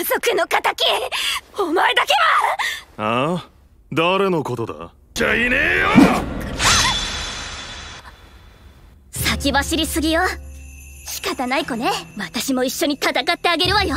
反則の敵お前だけはああ誰のことだじゃいねえよ先走りすぎよ仕方ない子ね私も一緒に戦ってあげるわよ